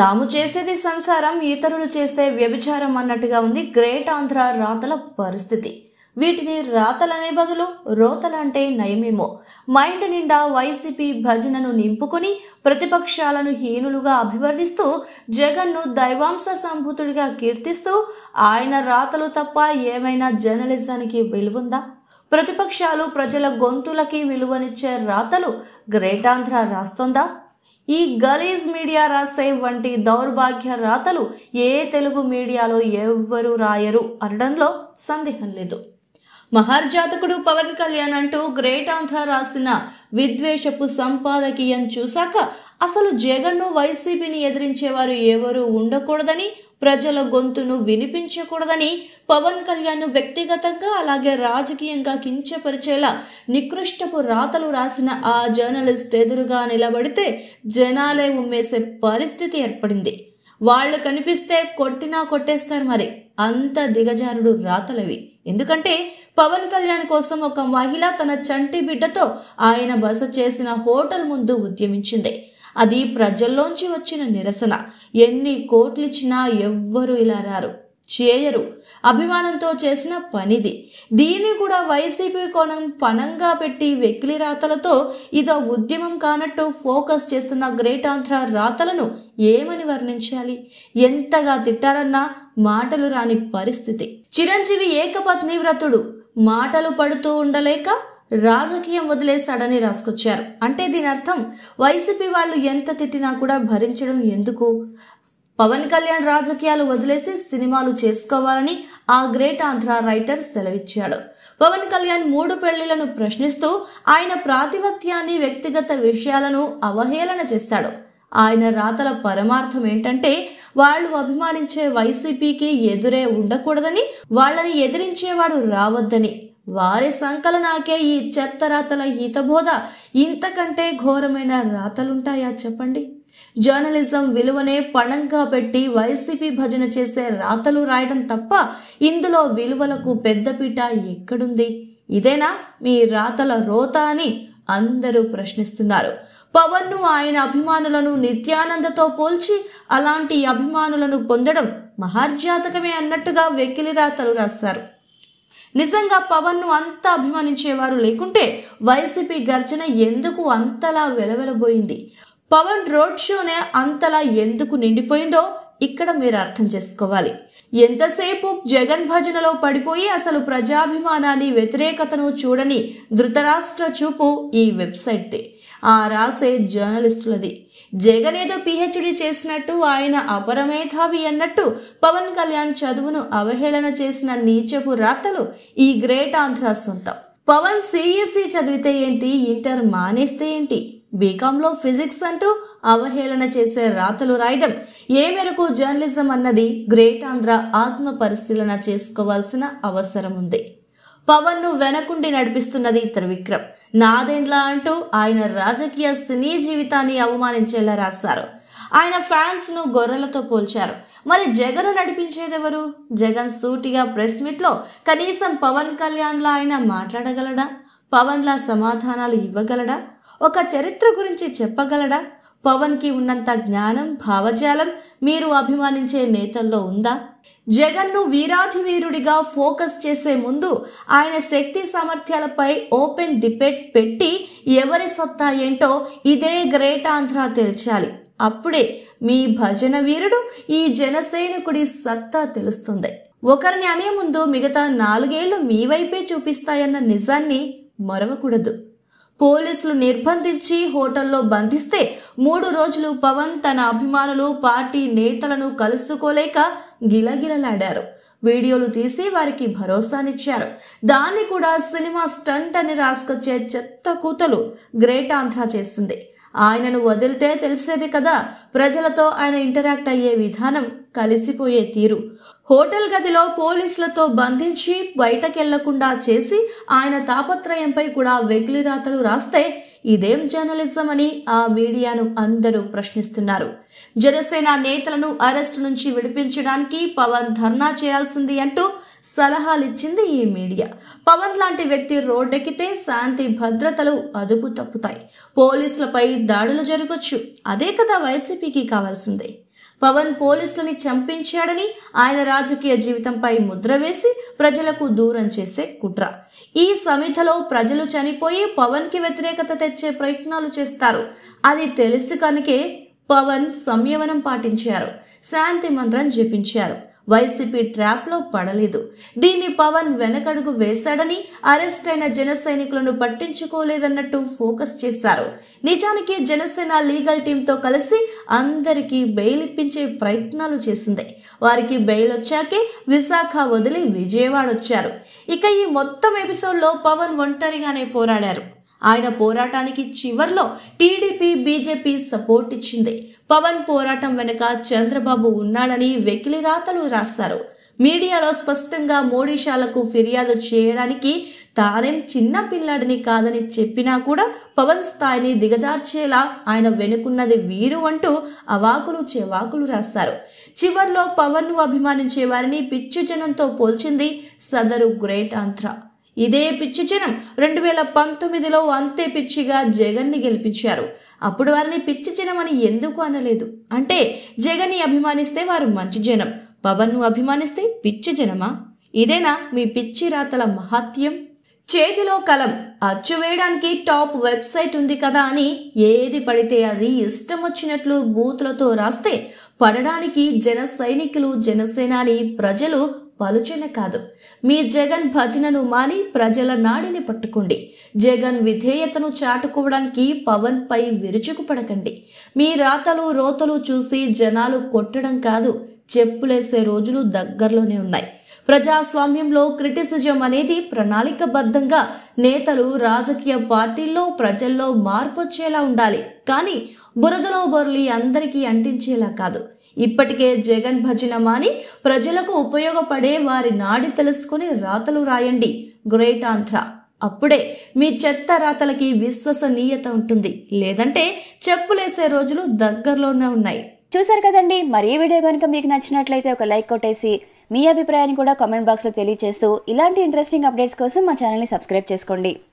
తాము చేసేది సంసారం ఇతరులు చేస్తే వ్యభిచారం అన్నట్టుగా ఉంది గ్రేట్ ఆంధ్ర రాతల పరిస్థితి వీటిని రాతలనే బదులు రోతలంటే నయమేమో మైండ్ నిండా వైసీపీ భజనను నింపుకుని ప్రతిపక్షాలను హీనులుగా అభివర్ణిస్తూ జగన్ను దైవాంశ సంభూతుడిగా కీర్తిస్తూ ఆయన రాతలు తప్ప ఏమైనా జర్నలిజానికి విలువుందా ప్రతిపక్షాలు ప్రజల గొంతులకి విలువనిచ్చే రాతలు గ్రేటాంధ్ర రాస్తోందా ఈ గలీజ్ మీడియా రాసే వంటి దౌర్భాగ్య రాతలు ఏ తెలుగు మీడియాలో ఎవ్వరూ రాయరు అనడంలో సందేహం లేదు మహర్జాతకుడు పవన్ కళ్యాణ్ అంటూ గ్రేట్ ఆంధ్ర రాసిన విద్వేషపు సంపాదకీయం చూశాక అసలు జగన్ను వైసీపీని ఎదిరించేవారు ఎవరూ ఉండకూడదని ప్రజల గొంతును వినిపించకూడదని పవన్ కళ్యాణ్ వ్యక్తిగతంగా అలాగే రాజకీయంగా కించపరిచేలా నికృష్టపు రాతలు రాసిన ఆ జర్నలిస్ట్ ఎదురుగా నిలబడితే జనాలే ఉమ్మేసే పరిస్థితి ఏర్పడింది వాళ్ళు కనిపిస్తే కొట్టినా కొట్టేస్తారు మరి అంత దిగజారుడు రాతలవి ఎందుకంటే పవన్ కళ్యాణ్ కోసం ఒక మహిళ తన చంటి బిడ్డతో ఆయన బస చేసిన హోటల్ ముందు ఉద్యమించింది అది ప్రజల్లోంచి వచ్చిన నిరసన ఎన్ని కోట్లిచ్చినా ఎవ్వరూ ఇలా రారు చేయరు అభిమానంతో చేసిన పనిది దీన్ని కూడా వైసీపీ కోణం పనంగా పెట్టి వెకిలి రాతలతో ఇదో ఉద్యమం కానట్టు ఫోకస్ చేస్తున్న గ్రేట్ ఆంధ్ర రాతలను ఏమని వర్ణించాలి ఎంతగా తిట్టారన్నా మాటలు రాని పరిస్థితి చిరంజీవి ఏకపత్ని వ్రతుడు మాటలు పడుతూ ఉండలేక రాజకీయం వదిలేశాడని రాసుకొచ్చారు అంటే దీని అర్థం వైసీపీ వాళ్ళు ఎంత తిట్టినా కూడా భరించడం ఎందుకు పవన్ కళ్యాణ్ రాజకీయాలు వదిలేసి సినిమాలు చేసుకోవాలని ఆ గ్రేట్ ఆంధ్ర రైటర్ సెలవిచ్చాడు పవన్ కళ్యాణ్ మూడు పెళ్లిలను ప్రశ్నిస్తూ ఆయన ప్రాతిపత్యాన్ని వ్యక్తిగత విషయాలను అవహేళన చేశాడు ఆయన రాతల పరమార్థం ఏంటంటే వాళ్ళు అభిమానించే వైసీపీకి ఎదురే ఉండకూడదని వాళ్ళని ఎదిరించేవాడు రావద్దని వారి సంకలనాకే ఈ చెత్త రాతల హితబోధ ఇంతకంటే ఘోరమైన రాతలుంటాయా చెప్పండి జర్నలిజం విలువనే పణంగా పెట్టి వైసీపీ భజన చేసే రాతలు రాయడం తప్ప ఇందులో విలువలకు పెద్దపీట ఎక్కడుంది ఇదేనా మీ రాతల రోత అని అందరూ ప్రశ్నిస్తున్నారు పవన్ను ఆయన అభిమానులను నిత్యానందతో పోల్చి అలాంటి అభిమానులను పొందడం మహార్జాతకమే అన్నట్టుగా వెకిలి రాతలు రాస్తారు నిజంగా పవన్ను అంత అభిమానించేవారు లేకుంటే వైసీపీ గర్జన ఎందుకు అంతలా వెలవెలబోయింది పవన్ రోడ్ షోనే అంతలా ఎందుకు నిండిపోయిందో ఇక్కడ మీరు అర్థం చేసుకోవాలి ఎంతసేపు జగన్ భజనలో పడిపోయి అసలు ప్రజాభిమానాన్ని వ్యతిరేకతను చూడని ధృతరాష్ట్ర చూపు ఈ వెబ్సైట్ది ఆ రాసే జర్నలిస్టులది జగన్ ఏదో పిహెచ్డి చేసినట్టు ఆయన అపరమేధావి అన్నట్టు పవన్ కళ్యాణ్ చదువును అవహేళన చేసిన నీచపు రాతలు ఈ గ్రేట్ ఆంధ్ర సొంతం పవన్ సిఎస్సి చదివితే ఏంటి ఇంటర్ మానేస్తే ఏంటి బీకాంలో ఫిజిక్స్ అంటూ అవహేళన చేసే రాతలు రాయడం ఏ మేరకు జర్నలిజం అన్నది గ్రేట్ ఆంధ్ర ఆత్మ పరిశీలన చేసుకోవాల్సిన అవసరం ఉంది పవన్ ను వెనకుండి నడిపిస్తున్నది త్రివిక్రమ్ నాదేండ్లా అంటూ ఆయన రాజకీయ సినీ జీవితాన్ని అవమానించేలా రాశారు ఆయన ఫ్యాన్స్ ను గొర్రెలతో పోల్చారు మరి జగన్ నడిపించేదెవరు జగన్ సూటిగా ప్రెస్ మీట్ లో కనీసం పవన్ కళ్యాణ్ లా ఆయన మాట్లాడగలడా పవన్ లా సమాధానాలు ఇవ్వగలడా ఒక చరిత్ర గురించి చెప్పగలడా పవన్కి ఉన్నంత జ్ఞానం భావజాలం మీరు అభిమానించే నేతల్లో ఉందా జగన్ను వీరాధివీరుడిగా ఫోకస్ చేసే ముందు ఆయన శక్తి సామర్థ్యాలపై ఓపెన్ డిబేట్ పెట్టి ఎవరి సత్తా ఏంటో ఇదే గ్రేట్ ఆంధ్ర తేల్చాలి అప్పుడే మీ భజన వీరుడు ఈ జనసైనికుడి సత్తా తెలుస్తుంది ఒకరిని అనే ముందు మిగతా నాలుగేళ్లు మీ వైపే చూపిస్తాయన్న నిజాన్ని మరవకూడదు పోలీసులు నిర్బంధించి హోటల్లో బంధిస్తే మూడు రోజులు పవన్ తన అభిమానులు పార్టీ నేతలను కలుసుకోలేక గిలగిలలాడారు వీడియోలు తీసి వారికి భరోసానిచ్చారు దాన్ని కూడా సినిమా స్టంట్ అని రాసుకొచ్చే చెత్త కూతలు గ్రేట్ ఆంధ్ర చేస్తుంది ఆయనను వదిలితే తెలిసేది కదా ప్రజలతో ఆయన ఇంటరాక్ట్ అయ్యే విధానం కలిసిపోయే తీరు హోటల్ గదిలో పోలీసులతో బంధించి బయటకెళ్లకుండా చేసి ఆయన తాపత్రయంపై కూడా వెకిలిరాతలు రాస్తే ఇదేం జర్నలిజం అని ఆ మీడియాను అందరూ ప్రశ్నిస్తున్నారు జనసేన నేతలను అరెస్టు నుంచి విడిపించడానికి పవన్ ధర్నా చేయాల్సింది అంటూ సలహాలిచ్చింది ఈ మీడియా పవన్ లాంటి వ్యక్తి రోడ్డెక్కితే శాంతి భద్రతలు అదుపు తప్పుతాయి పోలీసులపై దాడులు జరగచ్చు అదే కదా వైసీపీకి కావాల్సిందే పవన్ పోలీసులని చంపించాడని ఆయన రాజకీయ జీవితంపై ముద్ర వేసి ప్రజలకు దూరం చేసే కుట్ర ఈ సమితలో ప్రజలు చనిపోయి పవన్కి వ్యతిరేకత తెచ్చే ప్రయత్నాలు చేస్తారు అది తెలిసి కనుకే పవన్ సంయమనం పాటించారు శాంతి మంత్రం జపించారు వైసీపీ ట్రాప్లో పడలేదు దీన్ని పవన్ వెనకడుగు వేశాడని అరెస్ట్ అయిన జన సైనికులను పట్టించుకోలేదన్నట్టు ఫోకస్ చేశారు నిజానికి జనసేన లీగల్ టీంతో కలిసి అందరికీ బెయిల్ ఇప్పించే ప్రయత్నాలు చేసింది వారికి బెయిల్ వచ్చాకే విశాఖ వదిలి విజయవాడ వచ్చారు ఇక ఈ మొత్తం ఎపిసోడ్లో పవన్ ఒంటరిగానే పోరాడారు ఆయన పోరాటానికి చివర్లో టీడీపీ బీజేపీ సపోర్ట్ ఇచ్చింది పవన్ పోరాటం వెనుక చంద్రబాబు ఉన్నాడని వెకిలి రాతలు రాశారు మీడియాలో స్పష్టంగా మోడీషాలకు ఫిర్యాదు చేయడానికి తానేం చిన్న పిల్లాడిని కాదని చెప్పినా కూడా పవన్ స్థాయిని దిగజార్చేలా ఆయన వెనుకున్నది వీరు అంటూ అవాకులు చెవాకులు రాస్తారు చివర్లో పవన్ను అభిమానించే వారిని పిచ్చు జనంతో పోల్చింది సదరు గ్రేట్ ఆంధ్ర ఇదే పిచ్చి జనం రెండు వేల పంతొమ్మిదిలో అంతే పిచ్చిగా జగన్ని గెలిపించారు అప్పుడు వారిని పిచ్చి జనం అని ఎందుకు అనలేదు అంటే జగన్ని అభిమానిస్తే వారు మంచి జనం పవన్ను అభిమానిస్తే పిచ్చి జనమా ఇదేనా మీ పిచ్చి రాతల మహత్యం చేతిలో కలం అచ్చు వేయడానికి టాప్ వెబ్సైట్ ఉంది కదా అని ఏది పడితే అది ఇష్టం వచ్చినట్లు బూతులతో రాస్తే పడడానికి జన సైనికులు జనసేనాని ప్రజలు పలుచన కాదు మీ జగన్ భజనను మాని ప్రజల నాడిని పట్టుకోండి జగన్ విధేయతను చాటుకోవడానికి పవన్ పై విరుచుకుపడకండి మీ రాతలు రోతలు చూసి జనాలు కొట్టడం కాదు చెప్పులేసే రోజులు దగ్గరలోనే ఉన్నాయి ప్రజాస్వామ్యంలో క్రిటిసిజం అనేది ప్రణాళికబద్ధంగా నేతలు రాజకీయ పార్టీల్లో ప్రజల్లో మార్పు వచ్చేలా ఉండాలి కానీ బురదలో బొరలి అందరికీ అంటించేలా కాదు ఇప్పటికే జగన్ భజన మాని ప్రజలకు ఉపయోగపడే వారి నాడి తెలుసుకుని రాతలు రాయండి గ్రేట్ ఆంధ్ర అప్పుడే మీ చెత్త రాతలకి విశ్వసనీయత ఉంటుంది లేదంటే చెప్పులేసే రోజులు దగ్గరలోనే ఉన్నాయి చూసారు కదండి మరి ఈ వీడియో కనుక మీకు నచ్చినట్లయితే ఒక లైక్ కొట్టేసి మీ అభిప్రాయాన్ని కూడా కామెంట్ బాక్స్లో తెలియజేస్తూ ఇలాంటి ఇంట్రెస్టింగ్ అప్డేట్స్ కోసం మా ఛానల్ని సబ్స్క్రైబ్ చేసుకోండి